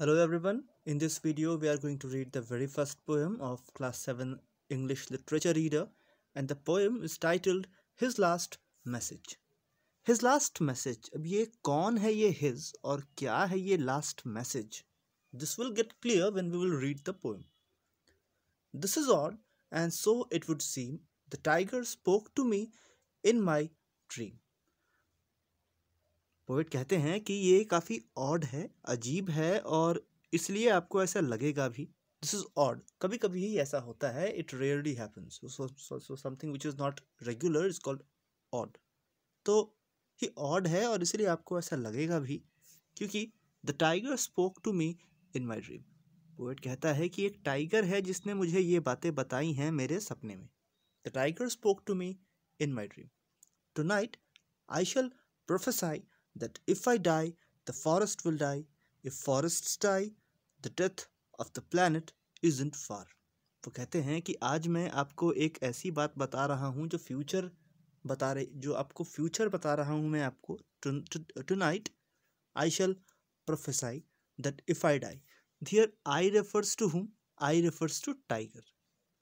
Hello everyone, in this video we are going to read the very first poem of class 7 English literature reader and the poem is titled His Last Message. His Last Message, ye ये hai ye his kya hai ye last message? This will get clear when we will read the poem. This is odd and so it would seem the tiger spoke to me in my dream. Poet कहते हैं कि ये काफ़ी odd है अजीब है और इसलिए आपको ऐसा लगेगा भी दिस इज़ ऑड कभी कभी ही ऐसा होता है it rarely happens something which is not regular is called odd तो ये ऑड है और इसलिए आपको ऐसा लगेगा भी क्योंकि the tiger spoke to me in my dream poet कहता है कि एक टाइगर है जिसने मुझे ये बातें बताई हैं मेरे सपने में the tiger spoke to me in my dream tonight I shall prophesy that if I die, the forest will die. If forests die, the death of the planet isn't far. वो कहते हैं कि आज मैं आपको एक ऐसी बात बता रहा हूँ जो फ्यूचर बता रहे जो आपको फ्यूचर बता रहा हूँ मैं आपको tonight I shall prophesy that if I die there I refers to whom I refers to tiger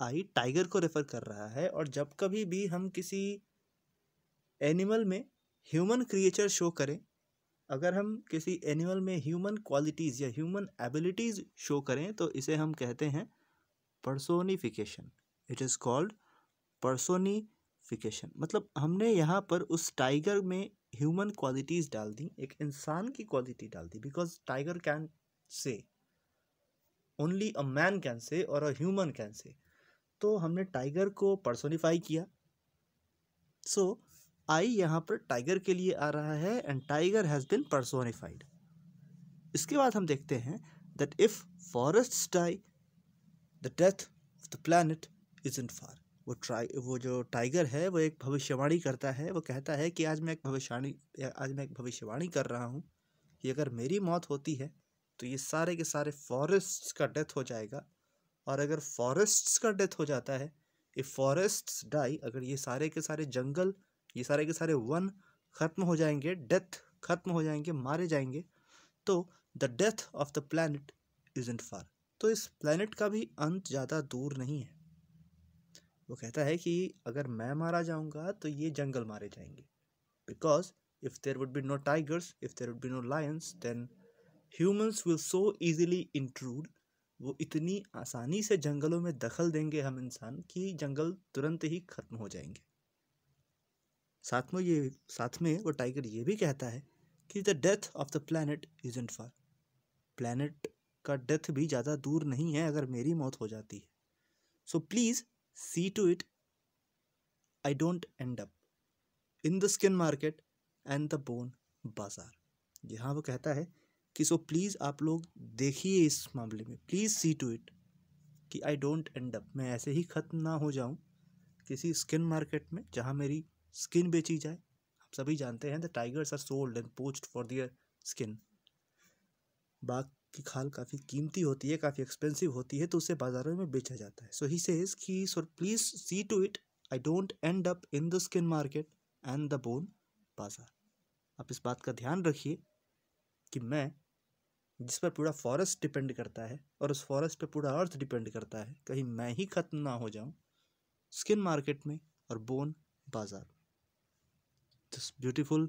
I tiger को रेफ़र कर रहा है और जब कभी भी हम किसी एनिमल में ह्यूमन क्रिएचर शो करें अगर हम किसी एनिमल में ह्यूमन क्वालिटीज़ या ह्यूमन एबिलिटीज़ शो करें तो इसे हम कहते हैं personification it is called personification मतलब हमने यहाँ पर उस टाइगर में ह्यूमन क्वालिटीज़ डाल दी एक इंसान की क्वालिटी डाल दी because tiger can say only a man can say और अ ह्यूमन कैन से तो हमने टाइगर को पर्सोनीफाई किया सो so, आई यहाँ पर टाइगर के लिए आ रहा है and tiger has been personified इसके बाद हम देखते हैं that if forest die the death of the planet is in far वो ट्राई वो जो टाइगर है वो एक भविष्यवाणी करता है वो कहता है कि आज मैं एक भविष्यवाणी आज मैं एक भविष्यवाणी कर रहा हूँ कि अगर मेरी मौत होती है तो ये सारे के सारे फॉरेस्ट का डेथ हो जाएगा और अगर फॉरेस्ट का डेथ हो जाता है ये फॉरेस्ट डाई अगर ये सारे के सारे जंगल ये सारे के सारे वन खत्म हो जाएंगे डेथ खत्म हो जाएंगे मारे जाएंगे तो the death of the planet is in far तो इस प्लानट का भी अंत ज़्यादा दूर नहीं है वो कहता है कि अगर मैं मारा जाऊंगा तो ये जंगल मारे जाएंगे because if there would be no tigers if there would be no lions then humans will so easily intrude वो इतनी आसानी से जंगलों में दखल देंगे हम इंसान कि जंगल तुरंत ही ख़त्म हो जाएंगे साथ में ये साथ में वो टाइगर ये भी कहता है कि the death of the planet is in far planet का डेथ भी ज़्यादा दूर नहीं है अगर मेरी मौत हो जाती है so please see to it I don't end up in the skin market and the bone bazaar यहाँ वो कहता है कि सो प्लीज़ आप लोग देखिए इस मामले में प्लीज़ सी टू इट कि आई डोंट एंड अप मैं ऐसे ही ख़त्म ना हो जाऊँ किसी स्किन मार्केट में जहाँ मेरी स्किन बेची जाए आप सभी जानते हैं the tigers are sold and post for their skin बाघ की खाल काफ़ी कीमती होती है काफ़ी एक्सपेंसिव होती है तो उसे बाजारों में बेचा जाता है सो ही सेज कि so please see to it I don't end up in the skin market and the bone bazaar आप इस बात का ध्यान रखिए कि मैं जिस पर पूरा फॉरेस्ट डिपेंड करता है और उस फॉरेस्ट पर पूरा अर्थ डिपेंड करता है कहीं मैं ही ख़त्म ना हो जाऊं स्किन मार्केट में और बोन बाज़ार This beautiful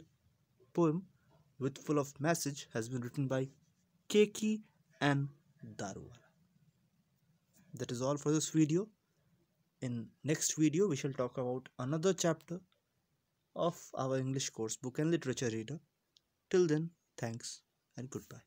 poem with full of message has been written by Keki and Daruwala. That is all for this video. In next video, we shall talk about another chapter of our English course book and literature reader. Till then, thanks and goodbye.